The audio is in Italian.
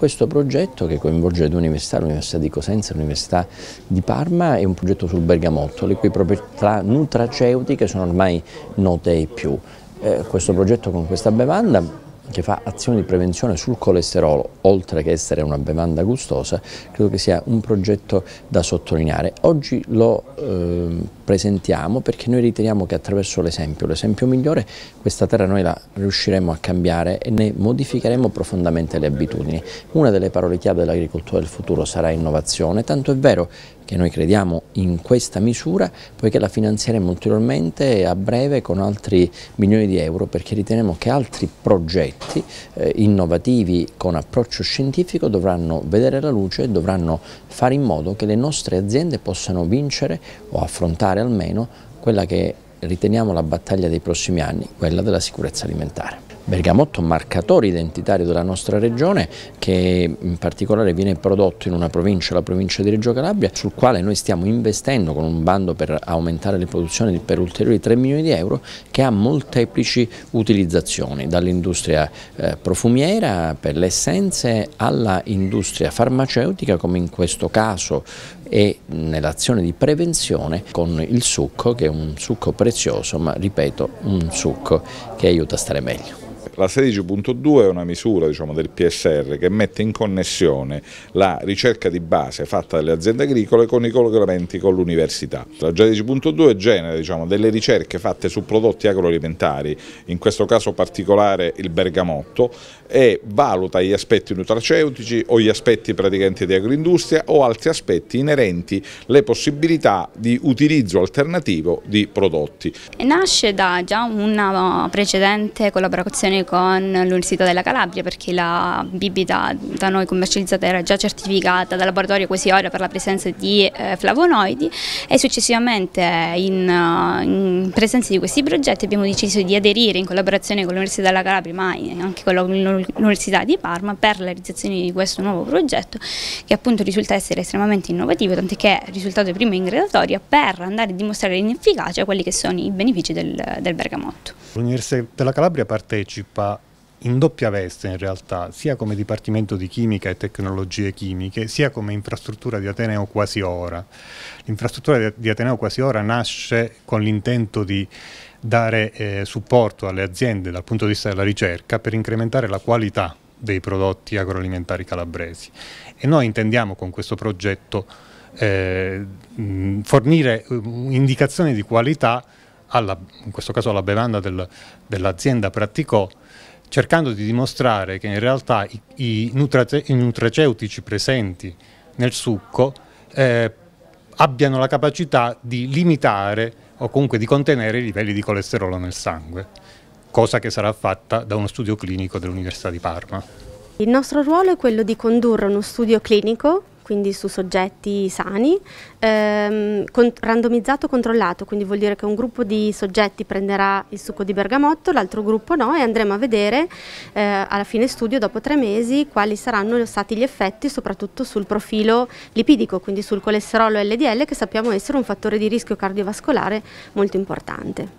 Questo progetto che coinvolge due università, l'Università di Cosenza e l'Università di Parma, è un progetto sul bergamotto, le cui proprietà nutraceutiche sono ormai note e più. Eh, questo progetto con questa bevanda che fa azioni di prevenzione sul colesterolo, oltre che essere una bevanda gustosa, credo che sia un progetto da sottolineare. Oggi lo eh, presentiamo perché noi riteniamo che attraverso l'esempio, l'esempio migliore, questa terra noi la riusciremo a cambiare e ne modificheremo profondamente le abitudini. Una delle parole chiave dell'agricoltura del futuro sarà innovazione, tanto è vero che noi crediamo in questa misura, poiché la finanzieremo ulteriormente a breve con altri milioni di euro, perché riteniamo che altri progetti eh, innovativi con approccio scientifico dovranno vedere la luce e dovranno fare in modo che le nostre aziende possano vincere o affrontare affrontare almeno quella che riteniamo la battaglia dei prossimi anni, quella della sicurezza alimentare. Bergamotto marcatore identitario della nostra regione che in particolare viene prodotto in una provincia, la provincia di Reggio Calabria, sul quale noi stiamo investendo con un bando per aumentare le produzioni per ulteriori 3 milioni di euro che ha molteplici utilizzazioni, dall'industria eh, profumiera per le essenze alla industria farmaceutica come in questo caso e nell'azione di prevenzione con il succo che è un succo prezioso ma ripeto un succo che aiuta a stare meglio. La 16.2 è una misura diciamo, del PSR che mette in connessione la ricerca di base fatta dalle aziende agricole con i collegamenti con l'università. La 16.2 genera diciamo, delle ricerche fatte su prodotti agroalimentari, in questo caso particolare il bergamotto, e valuta gli aspetti nutraceutici o gli aspetti praticamente di agroindustria o altri aspetti inerenti le possibilità di utilizzo alternativo di prodotti. Nasce da già una precedente collaborazione con l'Università della Calabria perché la bibita da noi commercializzata era già certificata dal laboratorio quasi ora per la presenza di eh, flavonoidi e successivamente eh, in, eh, in, presenza di questi progetti abbiamo deciso di aderire in collaborazione con l'Università della Calabria ma anche con l'Università di Parma per la realizzazione di questo nuovo progetto che appunto risulta essere estremamente innovativo tant'è che è risultato primo in gradatoria per andare a dimostrare in efficacia quelli che sono i benefici del, del bergamotto. L'Università della Calabria partecipa in doppia veste in realtà, sia come Dipartimento di Chimica e Tecnologie Chimiche, sia come infrastruttura di Ateneo Quasi Ora. L'infrastruttura di Ateneo Quasi Ora nasce con l'intento di dare eh, supporto alle aziende dal punto di vista della ricerca per incrementare la qualità dei prodotti agroalimentari calabresi e noi intendiamo con questo progetto eh, fornire eh, indicazioni di qualità alla, in questo caso alla bevanda del, dell'azienda praticò, cercando di dimostrare che in realtà i, i, nutrate, i nutraceutici presenti nel succo eh, abbiano la capacità di limitare o comunque di contenere i livelli di colesterolo nel sangue, cosa che sarà fatta da uno studio clinico dell'Università di Parma. Il nostro ruolo è quello di condurre uno studio clinico quindi su soggetti sani, ehm, con, randomizzato controllato, quindi vuol dire che un gruppo di soggetti prenderà il succo di bergamotto, l'altro gruppo no e andremo a vedere eh, alla fine studio dopo tre mesi quali saranno stati gli effetti soprattutto sul profilo lipidico, quindi sul colesterolo LDL che sappiamo essere un fattore di rischio cardiovascolare molto importante.